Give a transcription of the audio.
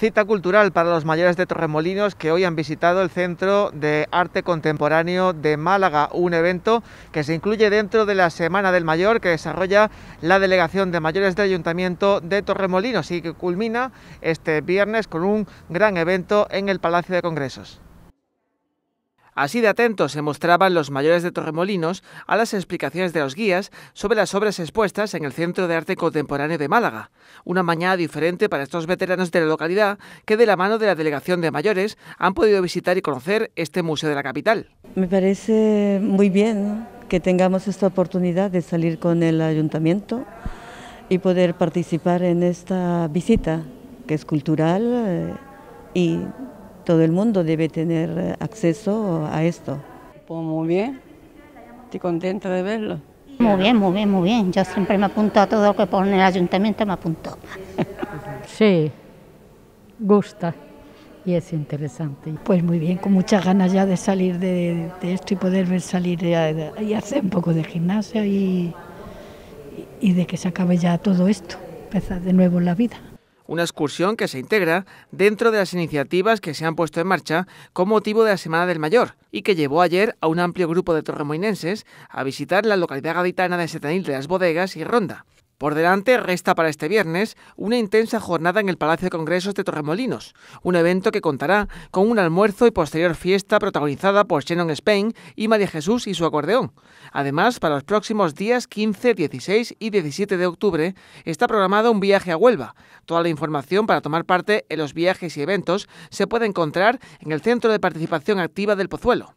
Cita cultural para los mayores de Torremolinos que hoy han visitado el Centro de Arte Contemporáneo de Málaga, un evento que se incluye dentro de la Semana del Mayor que desarrolla la Delegación de Mayores del Ayuntamiento de Torremolinos y que culmina este viernes con un gran evento en el Palacio de Congresos. Así de atentos se mostraban los mayores de Torremolinos a las explicaciones de los guías sobre las obras expuestas en el Centro de Arte Contemporáneo de Málaga. Una mañana diferente para estos veteranos de la localidad que de la mano de la Delegación de Mayores han podido visitar y conocer este museo de la capital. Me parece muy bien que tengamos esta oportunidad de salir con el ayuntamiento y poder participar en esta visita que es cultural eh, y todo el mundo debe tener eh, acceso a esto. Pues muy bien, estoy contenta de verlo. Muy bien, muy bien, muy bien. Yo siempre me apunto a todo lo que pone el ayuntamiento, me apunto. Sí, gusta y es interesante. Pues muy bien, con muchas ganas ya de salir de, esto y poder salir y hacer un poco de gimnasio... y, y de que se acabe ya todo esto, empezar de nuevo la vida una excursión que se integra dentro de las iniciativas que se han puesto en marcha con motivo de la Semana del Mayor y que llevó ayer a un amplio grupo de torremoinenses a visitar la localidad gaditana de Setanil de las Bodegas y Ronda. Por delante resta para este viernes una intensa jornada en el Palacio de Congresos de Torremolinos, un evento que contará con un almuerzo y posterior fiesta protagonizada por Shannon Spain y María Jesús y su acordeón. Además, para los próximos días 15, 16 y 17 de octubre está programado un viaje a Huelva. Toda la información para tomar parte en los viajes y eventos se puede encontrar en el Centro de Participación Activa del Pozuelo.